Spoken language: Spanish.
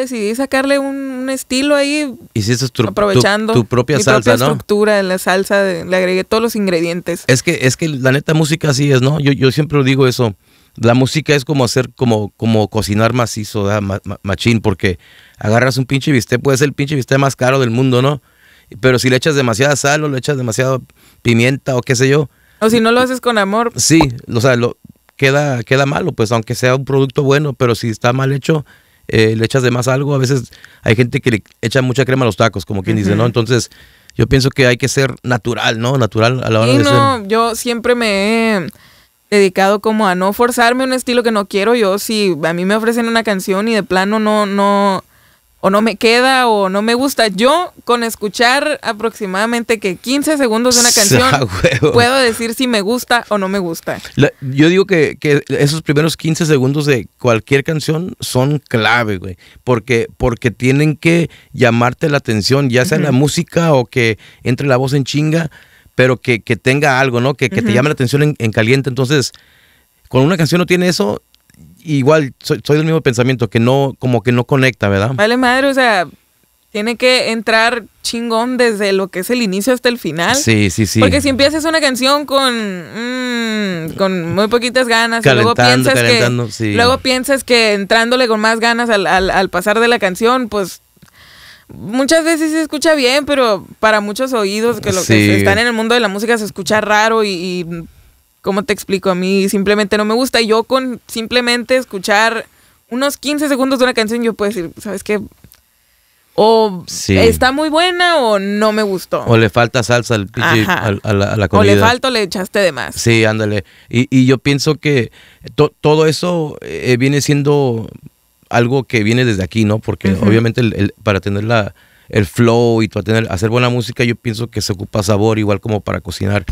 Decidí sacarle un, estilo ahí. tu, aprovechando tu, propia salsa, propia ¿no? estructura, la salsa, le agregué todos los ingredientes. Es que, es que la neta música así es, ¿no? Yo, yo siempre digo eso. La música es como hacer, como, como cocinar macizo, machín, porque agarras un pinche bistec, puede ser el pinche bistec más caro del mundo, ¿no? Pero si le echas demasiada sal o le echas demasiada pimienta o qué sé yo. O si no lo haces con amor. Sí, o sea, lo, queda, queda malo, pues aunque sea un producto bueno, pero si está mal hecho, eh, le echas de más algo. A veces hay gente que le echa mucha crema a los tacos, como quien dice, ¿no? Entonces, yo pienso que hay que ser natural, ¿no? Natural a la hora de no, yo siempre me he dedicado como a no forzarme un estilo que no quiero. Yo, si a mí me ofrecen una canción y de plano no, no o no me queda o no me gusta. Yo con escuchar aproximadamente que 15 segundos de una ah, canción puedo decir si me gusta o no me gusta. yo digo que, que, esos primeros 15 segundos de cualquier canción son clave, güey, porque, porque tienen que llamarte la atención, ya sea en la música o que entre la voz en chinga, pero que, que tenga algo, ¿no? Que, te llame la atención en, en caliente. Entonces, con una canción no tiene eso, igual soy, soy, del mismo pensamiento, que no, como que no conecta, ¿verdad? Vale, madre, o sea, tiene que entrar chingón desde lo que es el inicio hasta el final. Sí, sí, sí. Porque si empiezas una canción con, mm, con muy poquitas ganas, y luego piensas que, luego piensas que entrándole con más ganas al, pasar de la canción, pues muchas veces se escucha bien, pero para muchos oídos que, lo que están en el mundo de la música se escucha raro y ¿cómo te explico? A mí simplemente no me gusta. Y yo con simplemente escuchar unos 15 segundos de una canción, yo puedo decir, ¿sabes qué? O está muy buena o no me gustó. O le falta salsa al, al, a, la, comida. O le falta o le echaste de más. Sí, ándale. Y, y yo pienso que todo eso eh, viene siendo algo que viene desde aquí, ¿no? Porque obviamente el, para tener la, el flow y tener, hacer buena música, yo pienso que se ocupa sabor igual como para cocinar.